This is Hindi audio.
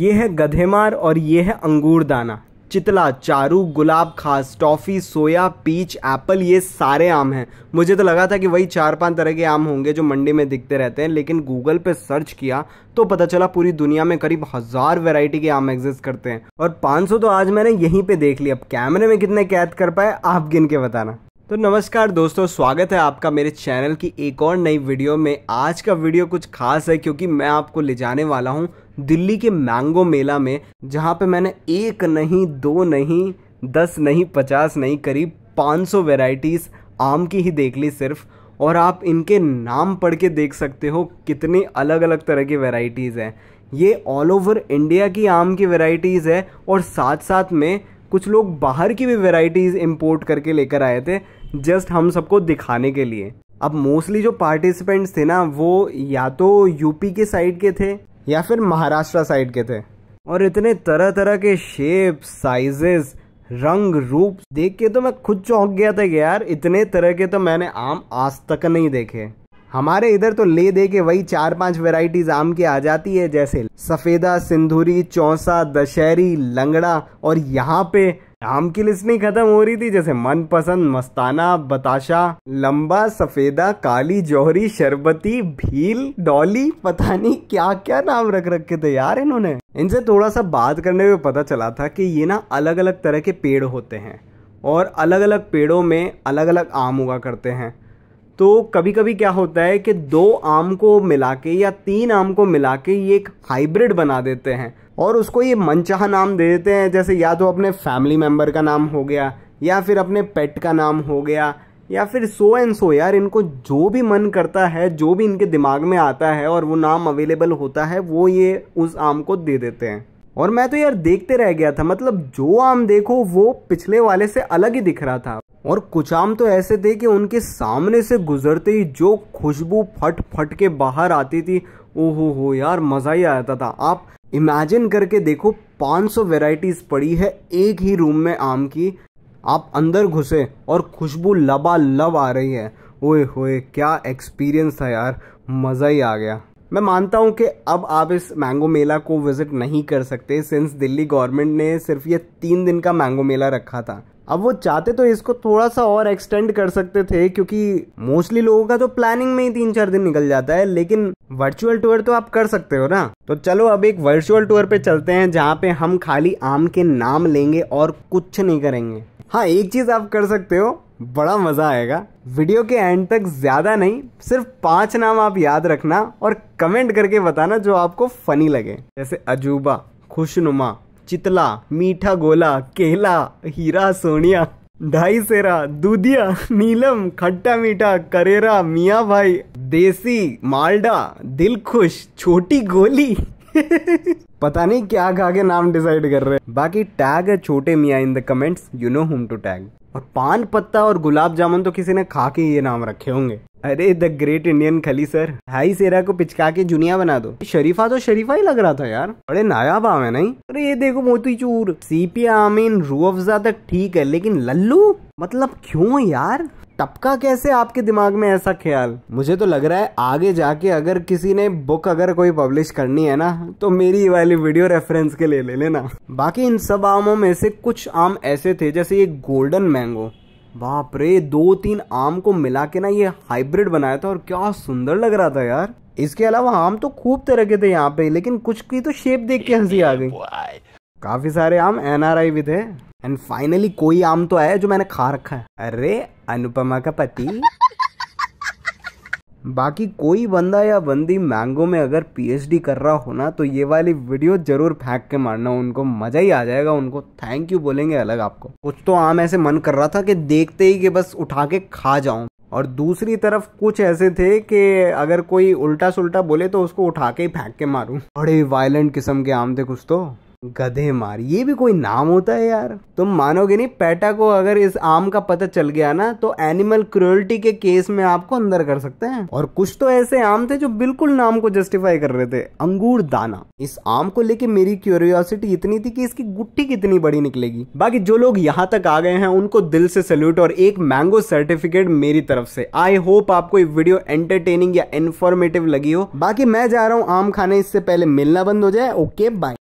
ये है गधेमार और ये है अंगूर दाना चितला चारू गुलाब खास टॉफ़ी सोया पीच एप्पल ये सारे आम हैं मुझे तो लगा था कि वही चार पांच तरह के आम होंगे जो मंडी में दिखते रहते हैं लेकिन गूगल पे सर्च किया तो पता चला पूरी दुनिया में करीब हज़ार वैरायटी के आम एग्जिस्ट करते हैं और 500 तो आज मैंने यहीं पे देख लिया अब कैमरे में कितने कैद कर पाए आप गिन के बताना तो नमस्कार दोस्तों स्वागत है आपका मेरे चैनल की एक और नई वीडियो में आज का वीडियो कुछ खास है क्योंकि मैं आपको ले जाने वाला हूँ दिल्ली के मैंगो मेला में जहाँ पे मैंने एक नहीं दो नहीं दस नहीं पचास नहीं करीब 500 सौ वेराइटीज़ आम की ही देख ली सिर्फ और आप इनके नाम पढ़ के देख सकते हो कितनी अलग अलग तरह की वेराइटीज़ हैं ये ऑल ओवर इंडिया की आम की वेराइटीज़ है और साथ साथ में कुछ लोग बाहर की भी वेराइटीज़ इम्पोर्ट करके लेकर आए थे जस्ट हम सबको दिखाने के लिए अब मोस्टली जो पार्टिसिपेंट्स थे ना वो या तो यूपी के साइड के थे या फिर महाराष्ट्र साइड के थे और इतने तरह तरह के शेप साइजेस रंग रूप देख के तो मैं खुद चौंक गया था कि यार इतने तरह के तो मैंने आम आज तक नहीं देखे हमारे इधर तो ले दे के वही चार पांच वेराइटीज आम की आ जाती है जैसे सफेदा सिंधूरी चौसा दशहरी लंगड़ा और यहाँ पे नाम की लिस्ट नहीं खत्म हो रही थी जैसे मनपसंद मस्ताना बताशा लंबा सफेदा काली जौहरी शरबती भील डॉली पता नहीं क्या क्या नाम रख रखे थे यार इन्होंने इनसे थोड़ा सा बात करने में पता चला था कि ये ना अलग अलग तरह के पेड़ होते हैं और अलग अलग पेड़ों में अलग अलग आम हुआ करते हैं तो कभी कभी क्या होता है कि दो आम को मिला के या तीन आम को मिला के ये एक हाइब्रिड बना देते हैं और उसको ये मनचाहा नाम दे देते हैं जैसे या तो अपने फैमिली मेम्बर का नाम हो गया या फिर अपने पेट का नाम हो गया या फिर सो एंड सो यार इनको जो भी मन करता है जो भी इनके दिमाग में आता है और वो नाम अवेलेबल होता है वो ये उस आम को दे देते हैं और मैं तो यार देखते रह गया था मतलब जो आम देखो वो पिछले वाले से अलग ही दिख रहा था और कुछ आम तो ऐसे थे कि उनके सामने से गुजरते ही जो खुशबू फट फट के बाहर आती थी ओहो हो यार मज़ा ही आता था आप इमेजिन करके देखो 500 सौ वेराइटीज़ पड़ी है एक ही रूम में आम की आप अंदर घुसे और खुशबू लबा लब आ रही है ओए होए क्या एक्सपीरियंस था यार मज़ा ही आ गया मैं मानता हूं कि अब आप इस मैंगो मेला को विजिट नहीं कर सकते सिंस दिल्ली गवर्नमेंट ने सिर्फ ये तीन दिन का मैंगो मेला रखा था अब वो चाहते तो इसको थोड़ा सा और एक्सटेंड कर सकते थे क्योंकि मोस्टली लोगों का तो प्लानिंग में ही तीन चार दिन निकल जाता है लेकिन वर्चुअल टूर तो आप कर सकते हो ना तो चलो अब एक वर्चुअल टूर पे चलते हैं जहाँ पे हम खाली आम के नाम लेंगे और कुछ नहीं करेंगे हाँ एक चीज आप कर सकते हो बड़ा मज़ा आएगा वीडियो के एंड तक ज़्यादा नहीं सिर्फ पांच नाम आप याद रखना और कमेंट करके बताना जो आपको फ़नी लगे जैसे अजूबा खुशनुमा चितला मीठा गोला केला हीरा सोनिया ढाई सेरा दूधिया नीलम खट्टा मीठा करेरा मियाँ भाई देसी मालडा दिल खुश छोटी गोली पता नहीं क्या खा के नाम डिसाइड कर रहे हैं बाकी टैग है छोटे मियाँ in the comments you know whom to tag और पान पत्ता और गुलाब जामुन तो किसी ने खा के ये नाम रखे होंगे अरे the great Indian Khali sir हाई सेरा को पिचका के जुनिया बना दो शरीफा तो शरीफा ही लग रहा था यार बड़े नायाब आम है नहीं अरे ये देखो मोती चूर सीपी आमीन अफजा तक ठीक है लेकिन लल्लू मतलब क्यों यार टपका कैसे आपके दिमाग में ऐसा ख्याल मुझे तो लग रहा है आगे जाके अगर किसी ने बुक अगर कोई पब्लिश करनी है ना तो मेरी वाली वीडियो रेफरेंस के लिए ले लेना बाकी इन सब आमों में से कुछ आम ऐसे थे जैसे ये गोल्डन मैंगो बाप रे दो तीन आम को मिला के ना ये हाइब्रिड बनाया था और क्या सुंदर लग रहा था यार इसके अलावा आम तो खूब तरह के थे यहाँ पे लेकिन कुछ की तो शेप देख के हंसी आ गई काफी सारे आम एनआरआई भी थे एंड फाइनली कोई आम तो आया जो मैंने खा रखा है अरे अनुपमा का पति बाकी कोई बंदा या बंदी मैंगो में अगर पीएचडी कर रहा हो ना तो ये वाली वीडियो जरूर फेंक के मारना उनको मजा ही आ जाएगा उनको थैंक यू बोलेंगे अलग आपको कुछ तो आम ऐसे मन कर रहा था कि देखते ही कि बस उठा के खा जाऊं और दूसरी तरफ कुछ ऐसे थे कि अगर कोई उल्टा सुल्टा बोले तो उसको उठा के ही फेंक के मारूं बड़े वायलेंट किस्म के आम थे कुछ तो गधे मार ये भी कोई नाम होता है यार तुम मानोगे नहीं पैटा को अगर इस आम का पता चल गया ना तो एनिमल क्रुअल्टी के केस में आपको अंदर कर सकते हैं और कुछ तो ऐसे आम थे जो बिल्कुल नाम को जस्टिफाई कर रहे थे अंगूर दाना इस आम को लेके मेरी क्यूरियोसिटी इतनी थी कि इसकी गुट्टी कितनी बड़ी निकलेगी बाकी जो लोग यहाँ तक आ गए हैं उनको दिल से सल्यूट और एक मैंगो सर्टिफिकेट मेरी तरफ से आई होप आपको ये वीडियो एंटरटेनिंग या इन्फॉर्मेटिव लगी हो बाकी मैं जा रहा हूँ आम खाने इससे पहले मिलना बंद हो जाए ओके बाय